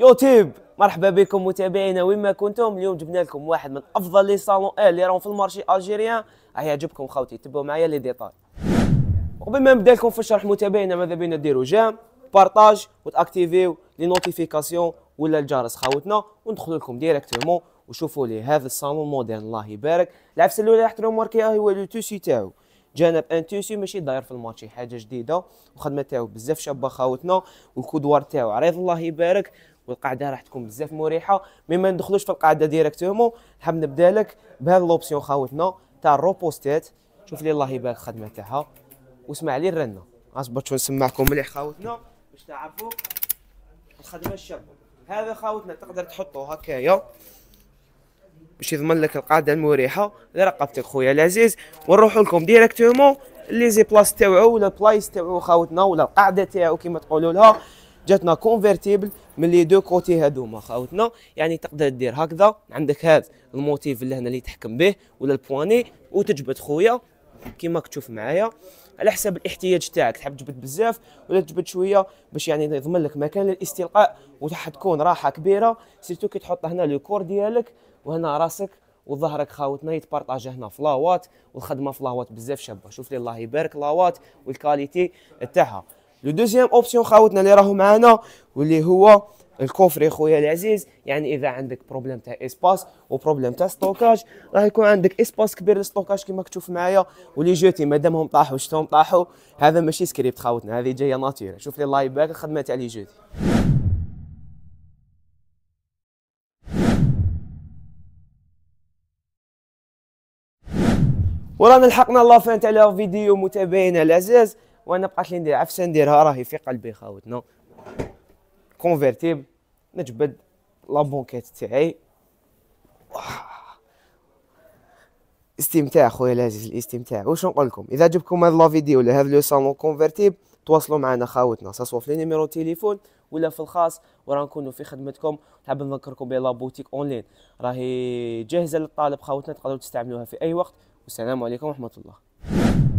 يوتيوب مرحبا بكم متابعينا وين ما كنتم اليوم جبنا لكم واحد من افضل لي صالون اه اللي راهم في المارشي الجيريان راه يعجبكم خوتي تبعوا معايا لي ديتاي وبما نبدا لكم في الشرح متابعينا ماذا بينا ديروا جام بارطاج وتاكتيفيو لي نوتيفيكاسيون ولا الجرس خاوتنا وندخلوا لكم ديريكتومون وشوفوا لي هذا الصالون موديرن الله يبارك العفسه الاولى راح تروم ماركي آه، هو لو توسي تاعو جانب انتيسي ماشي داير في الماتش حاجه جديده وخدمه تاعو بزاف شابه خاوتنا والكودوار تاعو عريض الله يبارك والقاعده راح تكون بزاف مريحه مي ما ندخلوش في القاعده ديريكتومو نحب نبدا لك بهذا لوبسيون خاوتنا تاع الروبوستات شوف لي الله يبارك الخدمه تاعها واسمع لي الرنه اصبر شو نسمعكم مليح خاوتنا باش تعرفوا الخدمه الشابه هذا خاوتنا تقدر تحطه هكايا باش يضمن لك القاعده المريحه لرقبتك خويا العزيز ونروحوا لكم ديريكتومون لي زي بلاص تاوعو ولا بلايص تاوعو خاوتنا ولا القاعده تاعو كيما تقولوا لها جاتنا كونفرتيبل من لي دو كوتي هادوما خاوتنا يعني تقدر دير هكذا عندك هذا الموتيف اللي هنا اللي تحكم به ولا البواني وتجبد خويا كيما كتشوف معايا على حسب الاحتياج تاعك تحب تجبد بزاف ولا تجبد شويه باش يعني يضمن لك مكان للاستلقاء وراح تكون راحه كبيره سيرتو كي تحط هنا لو كور ديالك وهنا راسك وظهرك خاوتنا يتبارطاج هنا في لاوات والخدمه في لاوات بزاف شابه شوف لي الله يبارك لاوات والكاليتي تاعها لو دوزيام اوبسيون خاوتنا اللي راهو معانا واللي هو الكوفري يا خويا العزيز يعني اذا عندك بروبليم تاع اسباس وبروبليم تاع ستوكاج راح يكون عندك اسباس كبير للستوكاج كما تشوف معايا ولي جوتي مادامهم طاحوا شتهم طاحوا هذا ماشي سكريبت خاوتنا هذه جايه ناتير شوف لي لايف باك الخدمه تاع لي جوتي ورانا لحقنا لافان تاع الفيديو متابعينا العزاز وانا بقات لي ندير عفسه نديرها راهي في قلبي خاوتنا كونفيرتيب نجبد لا بونكيت تاعي استمتاع خويا العزيز الاستمتاع واش نقول لكم اذا عجبكم هذا لا فيديو ولا هذا لو سالون كونفيرتيب تواصلوا معنا خاوتنا سواء في نيميرو تليفون ولا في الخاص وراه نكونوا في خدمتكم نحب نذكركم بلا بوتيك اونلاين راهي جاهزه للطالب خاوتنا تقدروا تستعملوها في اي وقت والسلام عليكم ورحمه الله